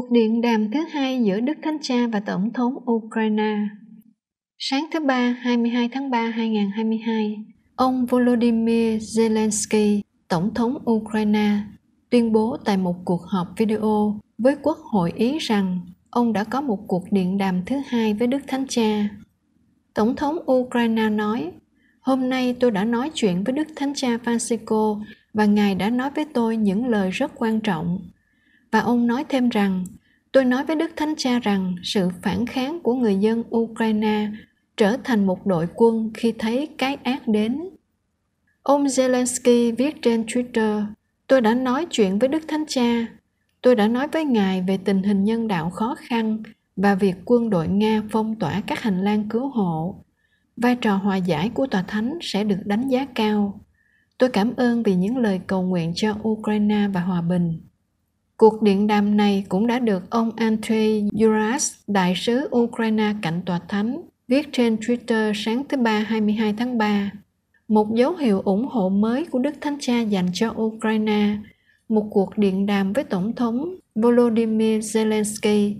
cuộc điện đàm thứ hai giữa Đức Thánh Cha và Tổng thống Ukraine. Sáng thứ Ba, 22 tháng 3, 2022, ông Volodymyr Zelensky, Tổng thống Ukraine, tuyên bố tại một cuộc họp video với Quốc hội Ý rằng ông đã có một cuộc điện đàm thứ hai với Đức Thánh Cha. Tổng thống Ukraine nói, Hôm nay tôi đã nói chuyện với Đức Thánh Cha Francisco và Ngài đã nói với tôi những lời rất quan trọng và ông nói thêm rằng tôi nói với đức thánh cha rằng sự phản kháng của người dân ukraine trở thành một đội quân khi thấy cái ác đến ông zelensky viết trên twitter tôi đã nói chuyện với đức thánh cha tôi đã nói với ngài về tình hình nhân đạo khó khăn và việc quân đội nga phong tỏa các hành lang cứu hộ vai trò hòa giải của tòa thánh sẽ được đánh giá cao tôi cảm ơn vì những lời cầu nguyện cho ukraine và hòa bình Cuộc điện đàm này cũng đã được ông Andrei Yuras, đại sứ Ukraine cạnh tòa thánh, viết trên Twitter sáng thứ Ba 22 tháng 3. Một dấu hiệu ủng hộ mới của Đức Thánh Cha dành cho Ukraine, một cuộc điện đàm với Tổng thống Volodymyr Zelensky.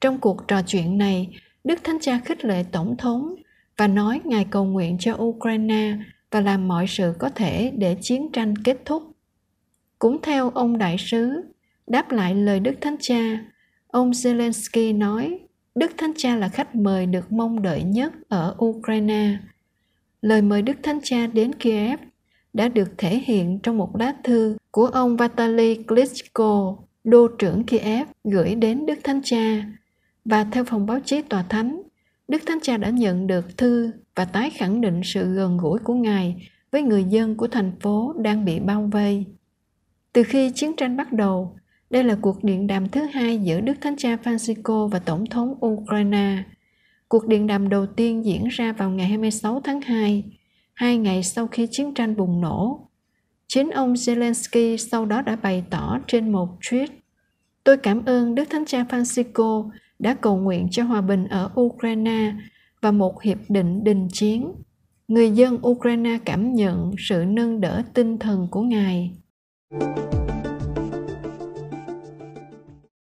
Trong cuộc trò chuyện này, Đức Thánh Cha khích lệ Tổng thống và nói Ngài cầu nguyện cho Ukraine và làm mọi sự có thể để chiến tranh kết thúc. Cũng theo ông đại sứ, Đáp lại lời Đức Thánh Cha, ông Zelensky nói Đức Thánh Cha là khách mời được mong đợi nhất ở Ukraine. Lời mời Đức Thánh Cha đến Kiev đã được thể hiện trong một lá thư của ông Vitaly Klitschko, đô trưởng Kiev, gửi đến Đức Thánh Cha. Và theo phòng báo chí tòa thánh, Đức Thánh Cha đã nhận được thư và tái khẳng định sự gần gũi của Ngài với người dân của thành phố đang bị bao vây. Từ khi chiến tranh bắt đầu, đây là cuộc điện đàm thứ hai giữa Đức Thánh Cha Francisco và Tổng thống Ukraine. Cuộc điện đàm đầu tiên diễn ra vào ngày 26 tháng 2, hai ngày sau khi chiến tranh bùng nổ. Chính ông Zelensky sau đó đã bày tỏ trên một tweet Tôi cảm ơn Đức Thánh Cha Francisco đã cầu nguyện cho hòa bình ở Ukraine và một hiệp định đình chiến. Người dân Ukraine cảm nhận sự nâng đỡ tinh thần của Ngài. thank you